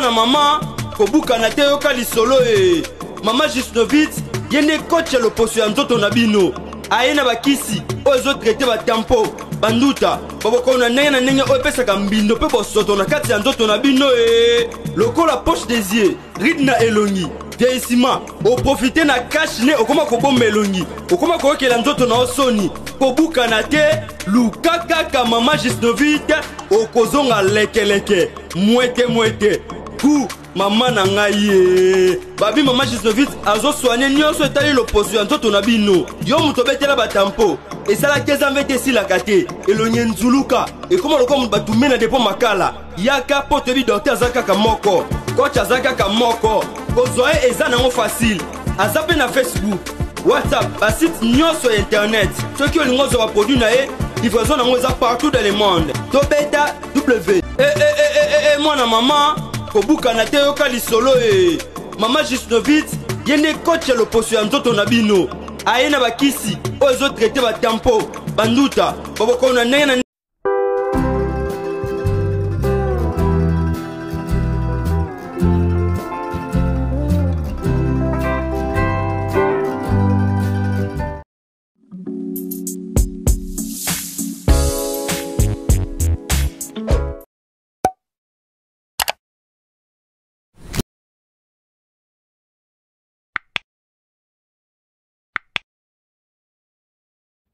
papa na mama kobukana te yoka lisolo e mama jusnovit ye nde koti ya loposo ya nzoto na bino aye na bakisi oyo ezotraite batempo banduta babokolo na ndenge na ndenge oyo epesaka mbindo mpe bosoto na kati ya nzoto na bino e lokola poche desier ride na elongi deisima oprofite na kashe nde okóma kobomba elongi okóma koyokela nzoto na yo soni kobukana te luka kaka mama jusnovite okozonga lekeleke mwete mwete beaucoup mama na ngai ye babi mama gisnovite azoswane nyonso etali loposo ya nzoto na bino yo moto obetela batampo esalaki ezambe ete esilaka te elongi enzuluka ekóma lokola moto batume na depo makala yaka mpo toyebi dokter aza kaka moko koche aza kaka moko kozwa ye eza nango fasile aza mpe na facebook whatsapp basite nyonso ya internet soki olingi ozwa baproduit na ye livraison nango eza partout dans le monde tobeta w e mwana mama kobukana te yoka lisolo e mama jusnovit ye nde koche loposo ya nzoto na bino aye na bakisi oyo ezotraite batampo banduta babokolo na ndenge na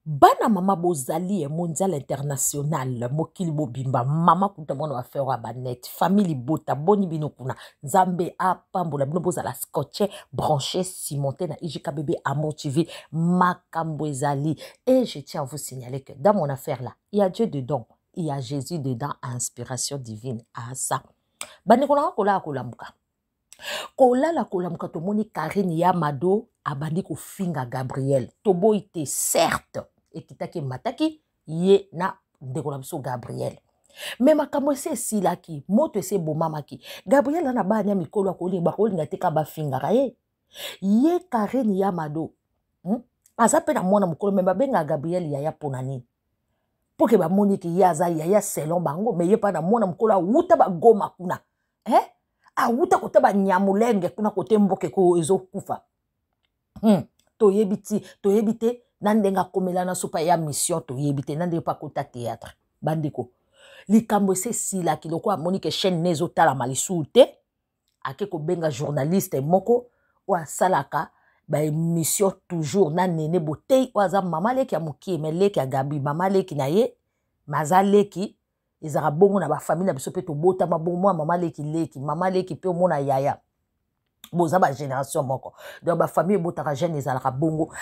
bana mama bozali et mondial international mokili Bimba, mama kuta mwana bafere Wabanet, famili bota boni binokuna. kuna nzambe apambola bino Zala, scotche branche simonté na igkbb amo makambo et je tiens à vous signaler que dans mon affaire là il y a dieu dedans il y a jésus dedans inspiration divine asa bandeko Kola, kolaa Kola kolala to moni karine ya mado abandi finga gabriel to boite certes ekitaki emataki ye na ndeko na biso gabriel me makambo esi esilaki moto esi ebomamaki gabriel ana banya mikolo akolinga bakolinga te ka bafingaka ye ye kareni ya mado hmm? aza mpe na mwana mokolo me babengaka gabriel yaya mpona nini mpo ke bamoni ke ye aza yaya selon bango me ye mpa na mwana mokolo awuta bagoma kuna eh? awuta kota banyamulenge kuna kote mboka eko ezokufa hmm. toyebi ti toyebi te na ndenge akomelana so mpa ya mission toyebi te na ndenge mpo akota théâtre bandeko likambo esesilaki lokola amoni ke chaîne ne ezotalama lisusu te ake kobenga journaliste moko oyo asalaka baémission toujours na nene botei oyo aza mama leki ya mokie me leki ya gabi mama leki na ye me aza leki ezalaka bongo na bafamile na biso mpe tobotama bongo mwa mama leki leki mama leki mpe omona yaya boza bagénération moko donc bafamile ebotaka jeune ezalaka bongo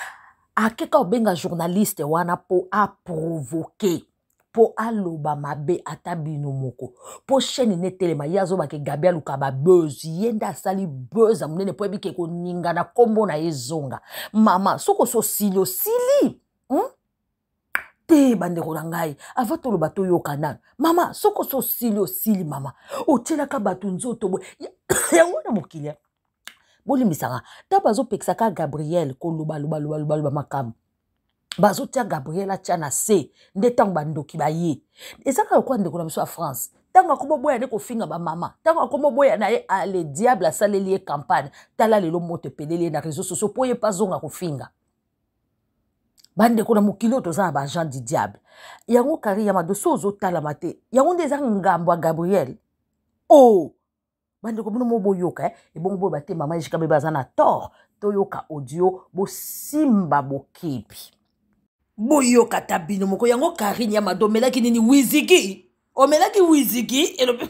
ake ka obenga journaliste wana mpo aprovoke mpo aloba mabe ata bino moko mpo chaîne netelema ye azobaka egabi aluka babeuze ye nde asali beuze ya monene mpo yebiki ekoningana nkombo na ye ezonga mama soki ososili osili hmm? te bandeko na ngai ava toloba toyoka nano mama soki ososili osili mama otyelaka bato nzoto boye yango wana mokilia bolimbisaka ntan bazopekisa ka gabriel kolobalobalobaloba makambo bazotia gabriel atia na se nde ntango bandoki baye eza kaka lokola ndeko na biso ya france ntango akomoboya nde kofinga bamama ntango akomoboya na ye ale diable asaleli ye campagne tala lelo moto epeleli ye na réseau sociau mpo ye mpe azonga kofinga bandeko na mokili oyo toza na baagent du diable yango kari ya madosi ozotalama te yango nde eza ngambo ya gabriel o oh, bandeko bino mo boyoka ebongo eh? boyo bate mama jika be baza na tort toyoka audio bosimba bokebi boyoka ta bino moko yango karine ya mado omelaki nini wiziki omelaki wiziki elobi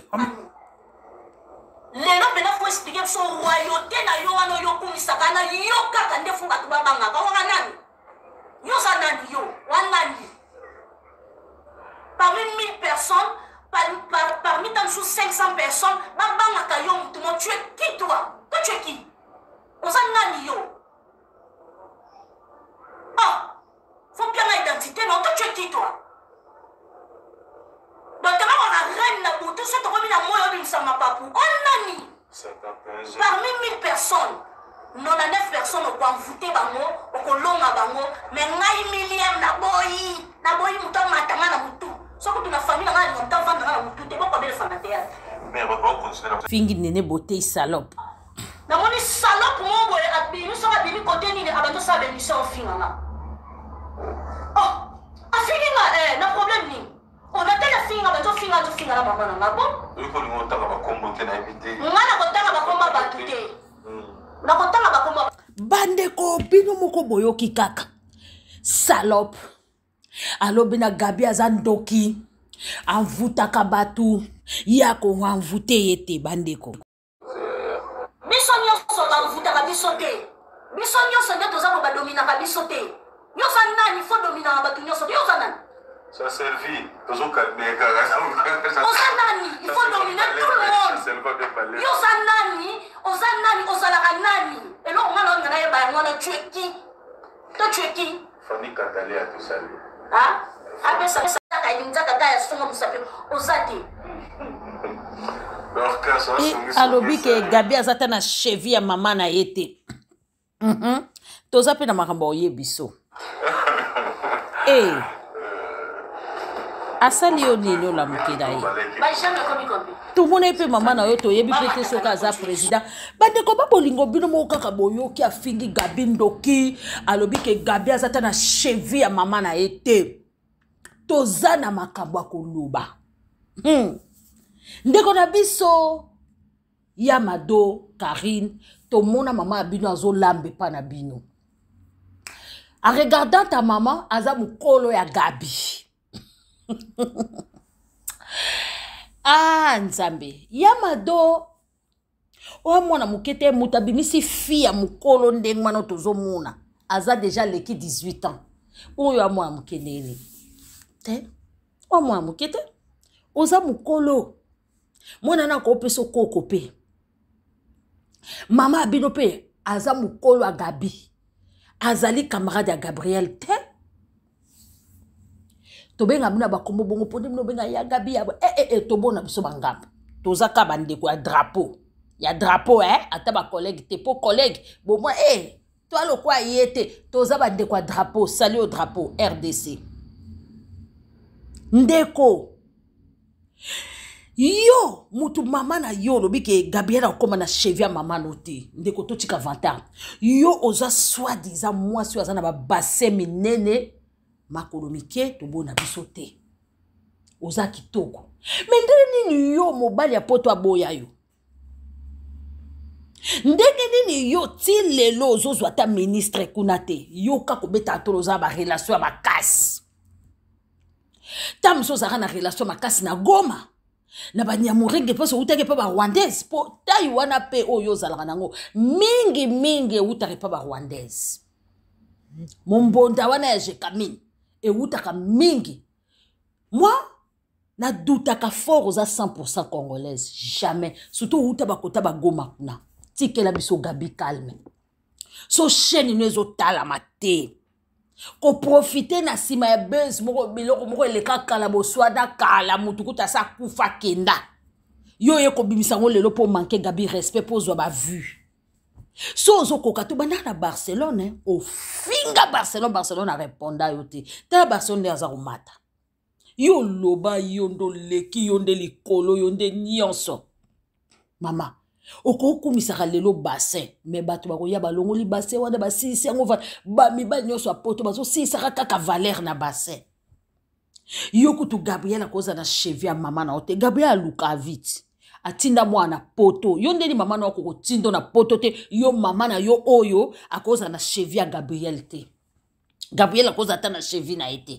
lelo mpena fo explike biso royauté na yo wana oyokumisaka na yo kaka nde fo bato babangaka wanga nani yo oza nani yo wanani parmi mille personnes par, par, parmi tant sous 500 personnes babangaka yo mutu mo tu es qui toi toi tu es qui oza nani yo oh faut bien la identité non toi tu es qui toi donc tobakaka reine oh, na butu so tokomi na moi obimisa mapapu o nani parmi 1000 personnes 99 personnes okoanvute bango okolonga bango me ngai millième naboyi naboyi motu amatanga na motu fingi nene bote salope namoni salope mo boye abimi soki abimi kote nini abantu osala bemission ofinganga oh afinginga eh, na problème nini onatele afinginga bato ofinga tofinga na mama nanga bo nga nakotanga bakomba bato te hmm. nakotanga bakomba bandeko bino moko boyoki kaka salope alobina gabi aza ndoki avutaka bato ye akongo avute ye te bandeko biso nyonso bavutaka biso te biso nyonso nde toza kobadominaka biso te nyonso nani fo dominaka bato nyonso te yoza nani Ça servit. Toujours calmer. Osanani, il faut dominer tout le monde. Yo sanani, osanani, osalaka nani. Et là, on a l'on a eu, on a tué qui Toi, tu es qui Fanny Catalé a tout salué. apesaka nzaka ka ya songo mosapi oza te alobi ke gabi aza ta na chevi ya mama na ye te mhm. toza mpe na makambo oyebi so e eh. asali yo nini olamukela ye tomona ye mpe mama na yo toyebi mpe te soki aza président bandeko babolingo bino moko kaka boyoki afingi gabi ndoki alobi ke gabi aza ta na chevi ya mama na ye te toza na makambo ya koloba hmm. ndeko na biso ya mado karine tomona mama ya bino azolambe mpa na bino en regardant ta mama aza mokolo ya gabi ah nzambe ya mado oya mwana moke te moto abimisi fi ya mokolo ndenge wana tozomona aza deja aleki 18 ans oyo ya mwana moke ndeni te oya mwana moke te oza mokolo mwana na akopesa okoko mpe mama abino mpe aza mokolo agabi azali camarade ya gabriel te tobenga bino na bakombo bongo mpo nde bino obenga yagabi yabo ee eh, eh, eh, tobona biso bangambo toza ka bandeko ya drapeau ya drapeau e eh? ata bakolege te mpo kolege bomwa e eh, to alokwa ye te toza bandeko ya drapeau sali o drapeau rdc ndeko yo mutu mama na yo olobi ke gabriel akóma na chevi ya mama no te ndeko totika vantar yo oza swadi eza mwasi oyo aza na babassin minene makolo mike tobona biso te oza kitoko me ndenge nini yo mobali ya poto aboya yo ndenge nini yo ti lelo ozozwa ata ministre kuna te yoka kobetaka tolo ozala barelation ya makasi ta mosu ozalaka na relation makasi na goma na banyamorenge mposo eutaki mpa barwandaise mpo tai wana mpe oyo ozalaka nango mingimingi eutaki mpa barwandaise mombonda wana ya jekamine ewutaka mingi moi nadutaka fort oza 100 congolaise jamais surtout outa bakota bagoma kuna tikela biso gabi calme so chaîne ino ezotalama te koprofite na nsima ya bese moko biloko moko eleka kala boswada kala motu kuta asa akufa kenda yo ye kobimisa yango lelo mpo manke gabi respect mpo ozwa bavue so ozokoka to banda na barcelone ofinga barcelone barcelone areponda yo te tala barcelone nde aza komata yo loba yo nde oleki yo nde likolo yo nde nyonso mama okokumisaka lelo bassin me bato bakoya balongoli bassin wana basilisi yango va bamibali nyonso ya poto bazosilisaka kaka valeur na bassin yo kutu gabriel akozala na chevie ya mama na yo te gabriel aluka vite atinda mwana poto yo ndeni mama na akokotinda na poto te yo mama na yo oyo akozala na chevi ya gabriel te gabriel akozala ata na chevi na ye te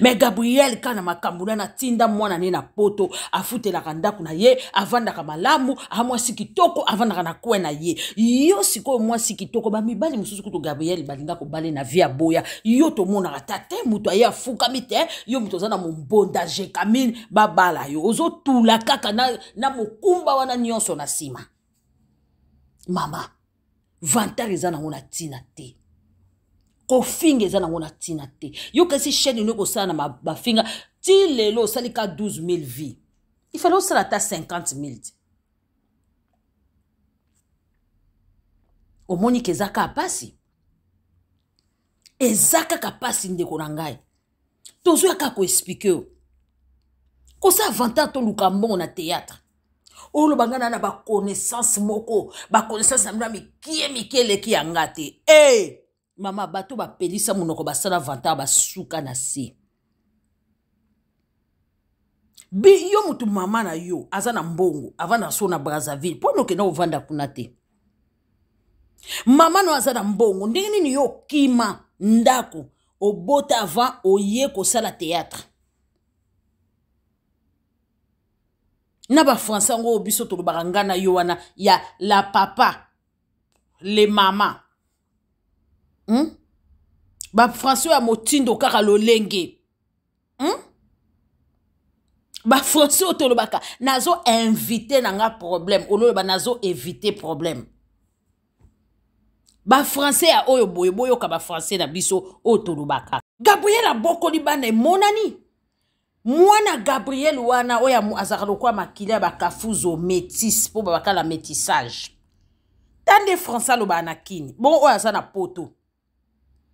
me gabriel ka na makambo na na tinda mwana ne na poto afutelaka ndako na ye avandaka malamu amwasi kitoko avandaka na kwe na ye yo sikoyo mwasi kitoko bamibali mosusu kutu gabriel balinga kobale na vi ya boya yo tomonaka ta te moto aye afukami te yo moto aza na mombonda jekamine babala yo ozotula kaka na, na mokumba wana nyonso na nsima mama vantare eza nango na ntina te kofinga eza nango na ntina te yo kasi chaîne ino ekosala na bafinga ti lelo osali ka 12 000 vie ifale osala ata 50 000 te omoni ke eza kaka pasi eza kaka pasi ndeko na ngai tozwa kaka koexplike yo kosa avantage toluka mbongo na théâtre oloba ngai na na baconnaissance moko baconnaissance na mbino ya mikie mikie eleki yanga te e eh! hey! mama bato bapelisa monoko basala vanta basuka na se bi yo motu mama na yo aza na mbongo avanda so na brazzaville mpo nokenda kovanda kuna te mama no aza na mbongo ndenge nini yo okima ndako obota avant oye kosala théâtre na bafrançai yango oyo biso tolobaka ngai na yo wana ya la papa le mama hmm? bafrançois ya motindo kaka lolenge hmm? bafrançois oyo tolobaka nazo invite na nga problème ololoba nazo évite problème bafrançais ya oyo boye boyoka bafrançais na biso oyo tolobaka gabriel abokoli bana emonani mwana gabriel wana oyo azalaka lokwa makila ya bakafuzo métis mpo babakala métissage ta nde français alobaka na kini bongo oyo aza na poto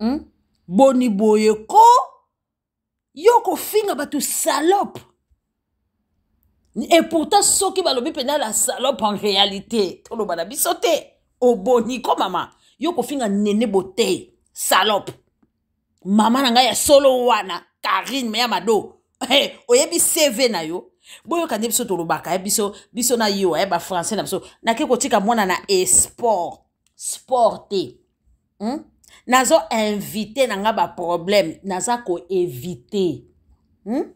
hmm? boni boye ko yo kofinga bato salope et pourtant soki balobi mpena la salope en réalité toloba na biso te oboni ko mama yo kofinga nene botei salope mama na ngai ya solo wana karine me ya mado hey, oyebi cv na yo boyoka nde biso tolobaka ye eh, biso biso na yo aye eh, bafrançais na biso nake kotika mwana na esport sport te hmm? nazoinvite na nga baproblème naza koevite hmm?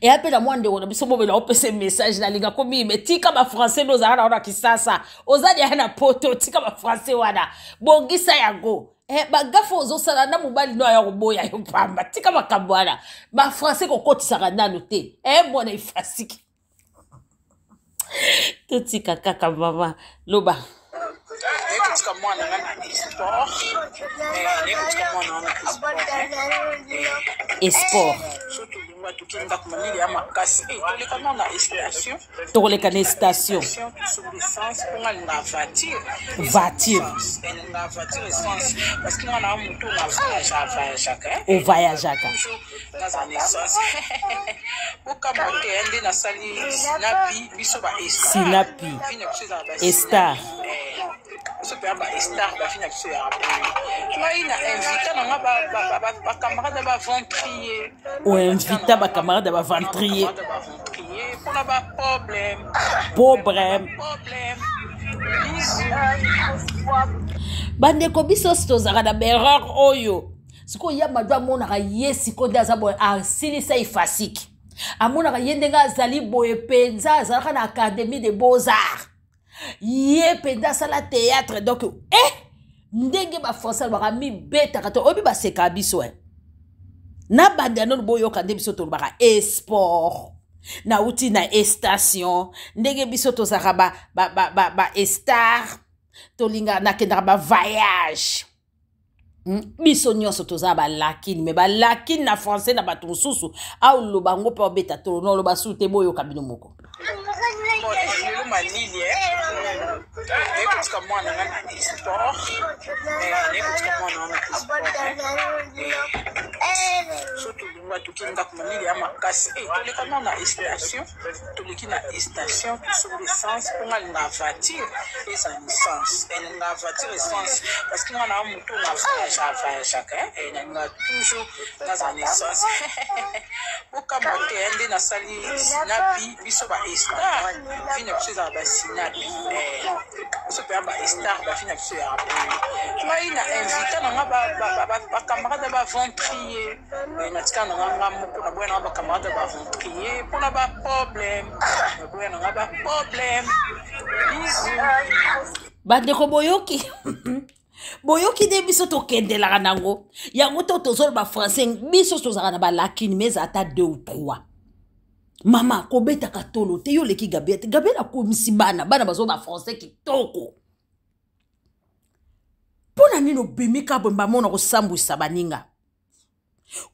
eya mpe na mwa ndeko na biso mobela opesa message nalinga komime tika bafrançais nde ozalaka na wana kisasa ozali ya na poto tika bafrançais wana bongisa yango eh, bagafe ozosala na mobali no aya koboya yo pamba tika makambo wana bafrançais kokotisaka nano te eh, mwana efasiki totika kaka mama loba nayebi kutika mwana nga na esport nayebi kutika mwana nga na esport surtout lingwa toki ndako malili ya makasi toleka ma na station tokoleka na station sur licence mpo nga linga voiture voiture linga voiture essence parce que nga na motu na voyage avoyageaka ovoyageaka naza na essence okama te nde nasali sinapi biso ba esinapi estar sope bastar bafina biso ya ngai na invita nanga bakamarade baventrie oinvita bakamarade baventrie mpona baproblème problème bandeko biso si tozalaka na berreur oyo sikoyo ya madu amonaka ye sikoyo nde aza boye asilisa efasike amonaka ye ndenge azali boye mpenza azalaka na académie de beaux arts ye mpenza asala théâtre donc e eh, ndenge bafrançais alobaka mibetaka to oyebi baseka biso e na bandanoni boyoka nde biso tolobaka esport nauti na estation ndenge biso tozalaka baestar ba, ba, ba, ba, ba tolingaka nakendaka bavoyage hmm, biso nyonso toza balakini me balakini na francais na bato mosusu aoloba ngo mpe wabeta tolo na oloba sulu te boyoka bino moko malili eh. nayekotika mwana nga na histoire eh, nayekotika mwana nga na histoire eh. so tolinga tokei ndako mondeli ya makasi e toleka nao na station toleki na station tosomba essence mpo nga linga voiture eza licence elinga voiture essence parce que nga na moto nga voyage avoyageaka elinga toujours nazala na essence bokama te nde nasali sinapi biso ba estar vina eh, biso ezala basinapi biso mpeya ba estar bavina biso ya bai na invita nanga bakamarade baventrie Eh, natikana nanga moko na boya nanga bakamada baventrie mpona baproblème na boya nanga baproblème bisu bandeko boyoki boyoki nde biso tokendelaka nango yango to tozoloba français biso tozalaka na balakini ma eza ata 2 ou 3 mama kobetaka tolo te yo leki gabriel te gabriel akomisi bana bana bazoba français kitoko mpo na nini obimi kabwemba mona kosambwisa baninga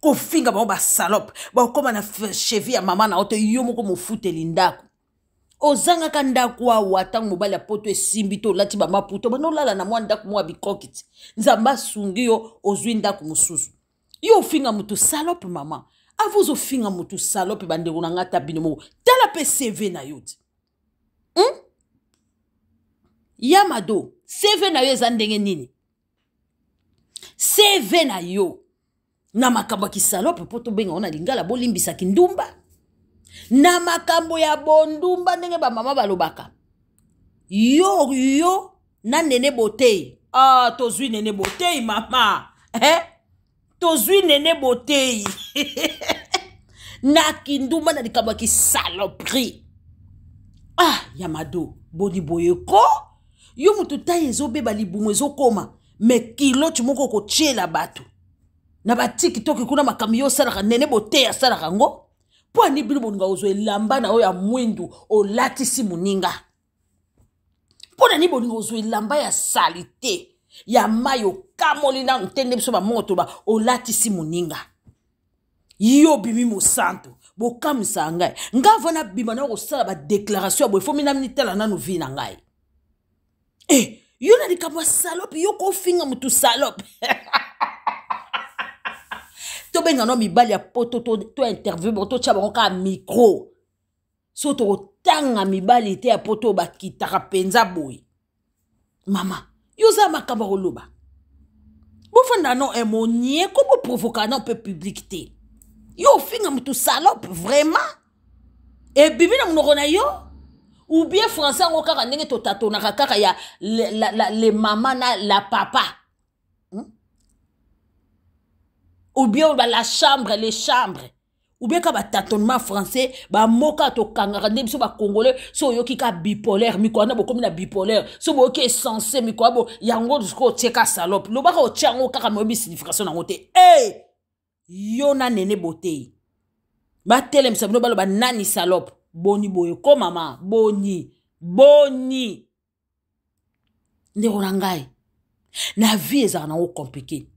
kofinga bango basalope bakoma na chevi ya mama na yo te yo moko mofuteli ndako ozangaka ndako awa ntango mobali ya poto esimbi to olati bamaputo bana olala na mwa ndako moko ya bikoki ti nzambe asungi yo ozwi ndako mosusu yo ofinga mutu salope mama ava finga mutu salope bandeko na ngai ata bino moko tala mpe cv na yo ti hmm? ya cv na yo eza ndenge nini cv na yo na makambo ya kisalope mpo tobenga ngo na lingala bolimbisaki ndumba na makambo ya bondumba ndenge bamama balobaka yo yo na nene botei ah, tozwi nene botei mama eh? tozwi nene botei na kindumba na likambo ya kisaloperie ah ya mado boni boye ko yo motu tai ezobeba libumu ezokoma me kiloti moko kotiela bato na batikitoki kuna makambo yo osalaka ndenge boteya asalaka yango mpo anibili boninga ozwa elamba na oyo ya mwindu olatisi moninga mpo nani bolingo ozwa elamba ya salite ya mai okamoli nanu te nde biso bamoto ba olatisi moninga yo obimi mosantu bokamwisaka ngai nga vana bima na kosala badeklaration ya boye fomi namini tala nanu vi na ngai e yo na likambo ya salope yo kofinga motu salope tobenganwa mibali ya poto tointerview bango totya bango kaka micro so tokotanga mibali te ya poto bakitaka mpenza boye mama yo oza makambo ya koloba bofanda no emonie eh, ko boprovoka na mpe publik te yo ofinga motu salope vraiment ebimi eh, na monoko na yo ou bien français yango kaka ndenge totatonaka kaka ya le, la, la, le mama na la papa ou bien ba la chambre les chambres ou bien ka batatonnement français bamoka tokangaka nde biso bacongolais so oyoki ka bipolaire mikolo wana bokomi na bipolaire so boyoki esense mikolo bo yango sikoyo otie ka salope lobaka otia yango kaka moyebi signification nango te e yo na nene botei batelemisa bino baloba nani salope boni boye ko mama boni boni ndeko na ngai na vie ezalaka nango komplike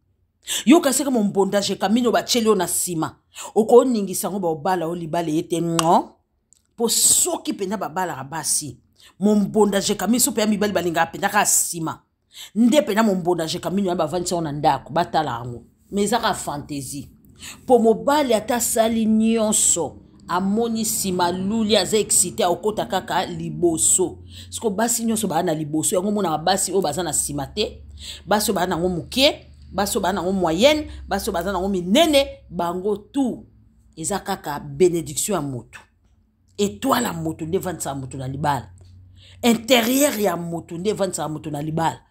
yoka seka mombondage kamini oyo batyeli yo na nsima okooningisa yango baobala oyo libala ye te ngo mpo soki mpenza babalaka basi mombondage kamini so mpe ya mibali balingaka mpenzaka nsima nde mpenza mombondage kamini oyo bavandisa yango na ndako batala yango me ezaka fantasi mpo mobali ata asali nyonso amoni nsima luli aza excité akokɔta kaka liboso siko basi nyonso baa na liboso yango omonaka basi oyo baza na nsima te basi oyo baa nango moke baso baza nango moyenne baso baza nango minene bango tu eza kaka bénédiction ya motu étoile ya motu nde evandisaka motu na libala intérieure ya motu nde evandisaka motu na libala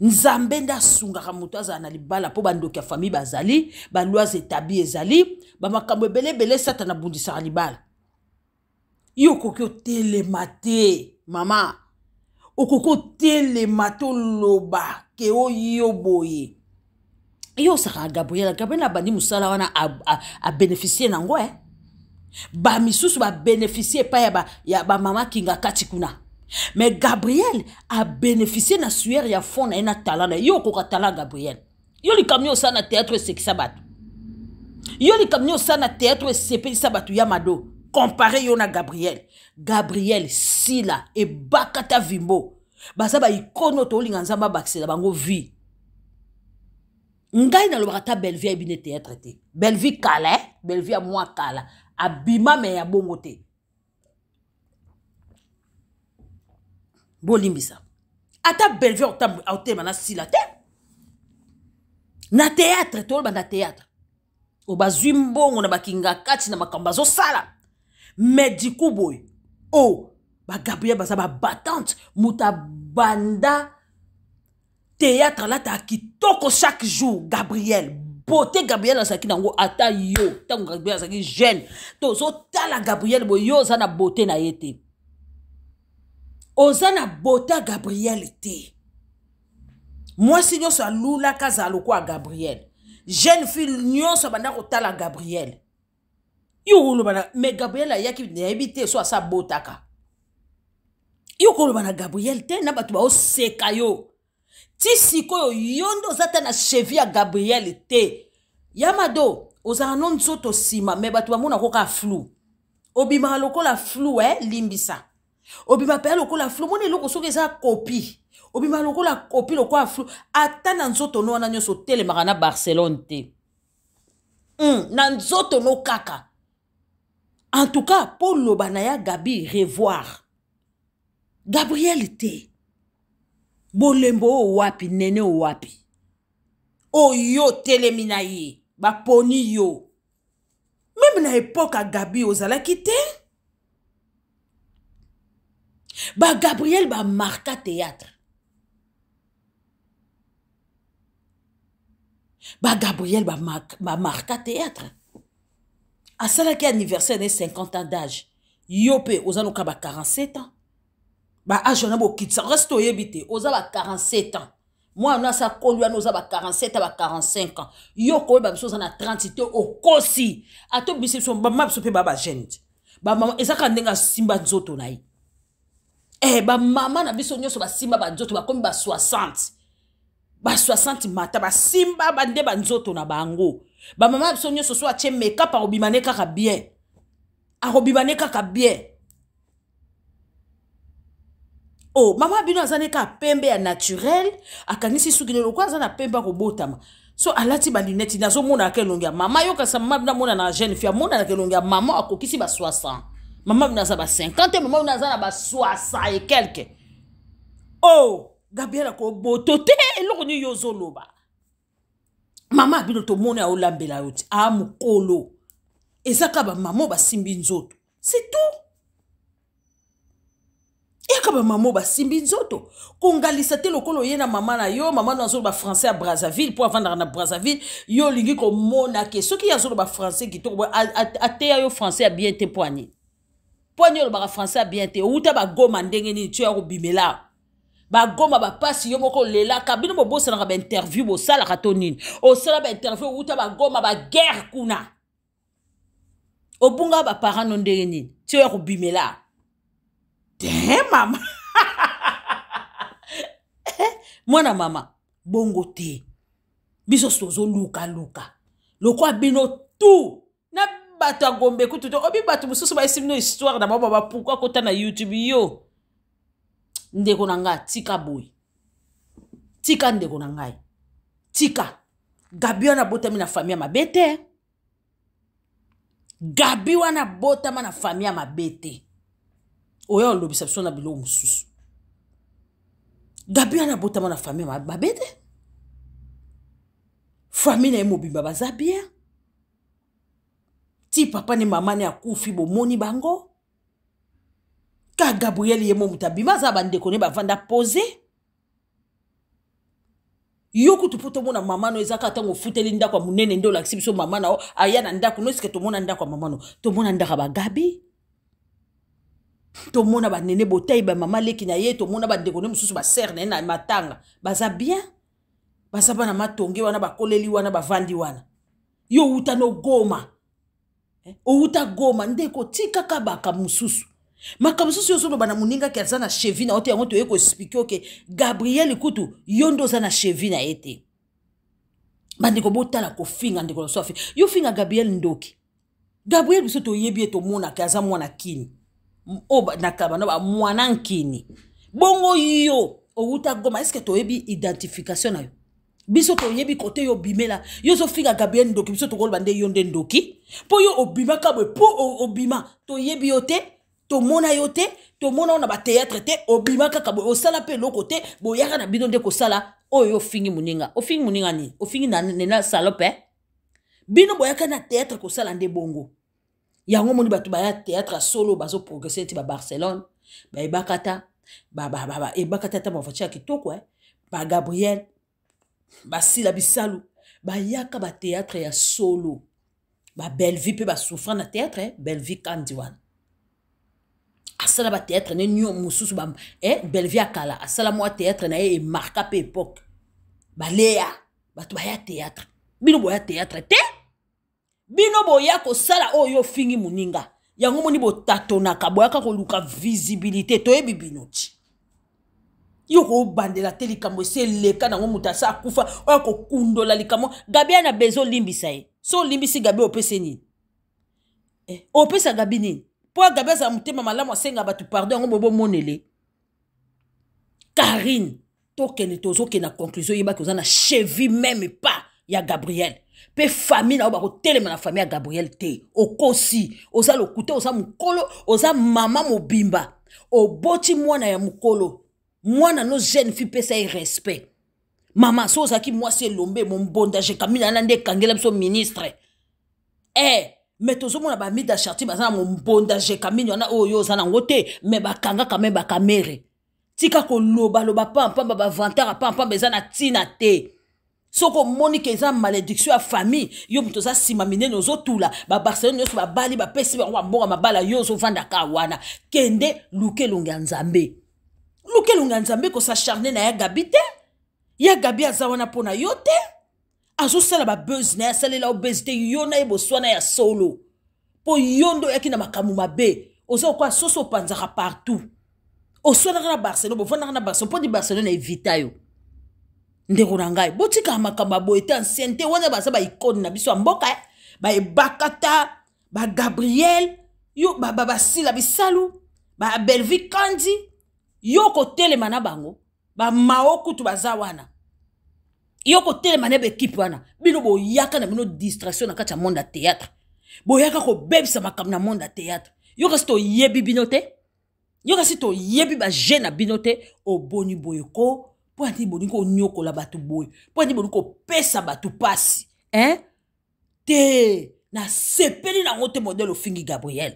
nzambe nde asungaka moto azala na libala mpo bandoki ya famille bazali balwise etabi ezali bamakambo ebeleebele satana abundisaka libala ye okoki otelema te mama okoki otelema te oloba ke oyo boye ye osakaka gabriela gabriela abandi mosala wana abénéficie nango e eh. bamisusu babénéficie epai ya bamama kinga kati kuna me gabriel abénéficie na suere ya fond na ye na tala na ye yo okoka tala gabriel yo likambo nyonso na théâtre esekisa bato yo likambo nyonso na théâtre esepelisa bato ya mado compare yo na gabriel gabriel sila ebaka ta vimbo baza baikono toolinga nzambe abakisela bango vie ngai nalobaka ta belevie ayebi ne théâtre te belevie kala e eh? belevie ya mwa kala abima me ya bongo te bolimbisa ata belevie aotema na sila te na théâtre toloba na théâtre o bazwi mbongo na bakinga kati na makambo bazosala me diku boye o oh, bagabriel baza babatante moto abanda théâtre alata kitoko chaque jour gabriel beauté gabriel azalaki nango ata yo ntango gabriel azalaki jeune tozotala gabriel boye yo oza na beauté na ye te oza na beauté ya gabriel te mwasi nyonso alulaka azala lokwa ya gabriel jeune fille nyonso abanda kotala gabriel yo koloba na me gabriel ayaki nayebi te so asa abotaka yo koloba na gabriel te na bato baoseka yo ti sikoyo yo nde oza ta na chevi ya gabriele te yamado ozala no nzoto nsima me bato bamonako kaka flou obimaka lokola flou e eh? limbisa obima mpe ya lokola flou mona eloko soki eza kopi obima lokola kopi lokola flou ata na nzoto no wana nyonso otelemaka na barcelone te mm, na nzoto no kaka en tout cas mpo loba na ya gabi revoir gabriel te bolembo oyo wapi nene oyo wapi oyo oh, otelemi na ye baponi yo meme na epoke agabi ozalaki te bagabriel bamarka théâtre bagabriel bamarka théâtre asalaki anniversaire ne 50 ans d'âge yo mpe oza noka ba 47 ans baage wana bokitisa reste oyebi te oza ba 47 ans mwana asa koli wana oza ba 47 a ba 45 ans yo koyeba biso oza na 30 te okosi ato bimisi biso bamama biso mpe baa bagene te bamama eza kaka ndenge asimba nzoto na ye e eh, bamama na biso nyonso basimba banzoto bakomi ba 60 ba 60 mata basimba bande banzoto na bango bamama na biso nyonso so atie mekapa akobima ne kaka bien akobima ne kaka bien o oh, mama bino aza neka apembe ya naturel akangisi suki lelo kwa aza na pembe akobotama so alati balineti nazomona aka elongi ya mama yokasa mama bino amona na jeune fille amonanaka elongi ya mama akokisi ba 60 mama bino aza ba 50 mama bino aza na ba 60 et quelque o oh, gabriel akoboto te eloko nini yo ozoloba mama bino tomoni aolambela yo te amokolo ah, ezaka bamama basimbi nzoto c'est tout yaka bamama basimbi nzoto kongalisa te lokola oye na mama na yo mama no azoloba français ya brazzaville mpo avandaka na brazzaville yo olingi komona ke soki ye azoloba français kitoko ateya yo français ya bien te mpo ani mpo ani olobaka français ya bien te outa bagoma ndenge nini tio ya kobimela bagoma bapasi yo moko olelaka bino bobosanaka bainterview bosalaka to nini osala bainterview outa bagoma baguerre kuna obungaka baparano ndenge nini tio ya kobimela damn mama eh, mwana mama bongo te biso tozolukaluka lokwa bino tu na bato ya gombe kutu te obi bato mosusu bayesi bino histoire na baba bapukwa kota na youtube yo ndeko na ngai tika boye tika ndeko na ngai tika gabi wana abotami na fami ya mabe te gabi wana abotama na fami ya mabe te oya olobisa biso na biloko mosusu gabriel abotama na famille mabe te famille na ye mobimba baza bien ti papa ne mama ne akufi bomoni bango ka gabriel ye mo moto abima aza bandeko ne bavanda pose yo kutu mpo tomona mama no ezaka ntango ofuteli ndako ya monene nde olakisi biso mama nao aya na ndako no esike tomona ndako ya mama no tomona ndako ya bagabi tomona banene botai bamama leki na ye tomona bandeko ne mosusu basere na ye na matanga baza bien baza bana matonge wana bakoleli wana bavandi wana yo outa nogoma eh? outa goma ndeko tikaka bakambo mosusu makambo mosusu yo ozoloba na moningaki aza na chevi na yo te yango toye koexplike oke gabriel kutu yo nde oza na chevi na ye te bandeko botala kofinga ndeko na biso afi yo finga gabriel ndoki gabriel biso toyebi ye tomonaki aza mwana kini oyo oh, na kala bana ba mwana nkini bongo yo outa goma eske toyebi identification na yo biso toyebi kote yo obimela yo ozofika gabriel ndoki biso tokoloba nde yo nde ndoki mpo yo obimaka boye mpo obima toyebi yo te tomona yo te tomona yo na bateatre te obima kaka boye osala mpe eloko te boyaka na bino nde kosala oyo ofingi moninga ofingi moninga nini ofingi na salon mpe bino boyaka na teatre kosala nde bongo yango moni bato baya théâtre solo bazoprogresse neti babarcelone bayebaka ta ebaka te ata bavoiture ya kitoko eh. bagabriel basila bisalu bayaka bateatre ya solo babellevi mpe basouffra na théâtre eh, bellevi kandi wana asala bateatre ne nio mosusu eh, bellevi akala asala mwa teatre na ye emarka mpe époke baleya bato baya théâtre bino boya théâtre te bino boya kosala oyo ofingi moninga yango moni botatonaka boyaka koluka visibilité toyebi bino ti yo kobandela te likambo esi eleka nango moto asa akufa oya kokundola likambo gabi ana beza olimbisa ye so olimbisi gabi opese nini eh, opesa gabi nini mpo gabi azala motema malamu asenga bato pardon yango bobomonele karine tokende tozokende na conclusion oyebaki oza na chevi meme pa ya gabriel mpe fami na yo bakotelema na fami ya gabriel te okosi oza lokute oza mokolo oza mama mobimba oboti mwana ya mokolo mwana no jeune fille pesa ye respect mama so ozalaki mwasi elombe mombondage kamina na nde ekangela biso ministre e me tozomona bamida chartier baza na mombondage kamini wana oyo oza nango te me bakangaka me bakamere tika kolobaloba pampamba bavantara pampamba eza na ntina te soki omoni ke eza malédiction ya famille yo moto oza nsima minene ozotula babarcelone nyonso babali bapesi bango bambonga mabala yo ozovandaka wana kende luka elongo ya nzambe luka elongo ya nzambe kosacharne na ya gabi te ya gabi aza wana mpo na yo te azosala babezi na ye asalela obezi te yo na ye boswana ya solo mpo yo nde oyaki na makambo mabe oza kokoa soso opanzaka partout oswanaka na barcelone bovandaka na barcelone mpo di barcelone na evita yo ndeko na ngai botikaka makambo boye te ancien te wana baza baikone na biso ya mboka eh? baebakata bagabriel yo basila ba, ba, bisalu babelvi kandi yo kotelema na bango bamao kutu baza wana yo kotelema na baekipe wana bino boyaka na bino distraction na kati ya monde ya théâtre boyaka kobebisa makambo na monde ya théâtre yo kasi toyebi bino te yo kasi toyebi bajeune na bino te oboni boye ko mpo ati bolingi konyokola bato boye mpo ati bolingi kopesa bato mpasi hein te nasepeli nango te modele ofingi gabriel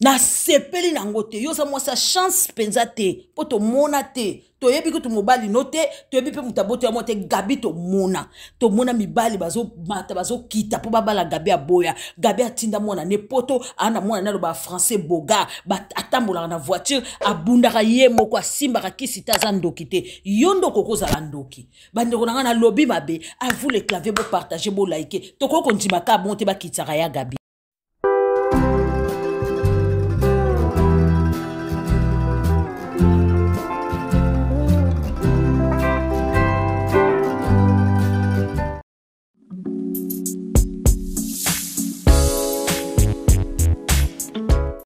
nasepeli nango te yo oza mwasi ya chance mpenza te mpo tomona te toyebi ke tomobali no te toyebi mpe moto aboto ya mwa te gabi tomona tomona mibali bazomata bazokita mpo babala gabi aboya gabi atinda mwana ne poto aa na mwana ne aloba français boga atambolaka na voiture abundaka ye moko asimbaka kisi te aza ndoki te yo ndoko okozala ndoki bandeko na ngai nalobi mabe avou le clavier bopartage bolaike tokoki kondimaka abongo te bakitaka ya gabi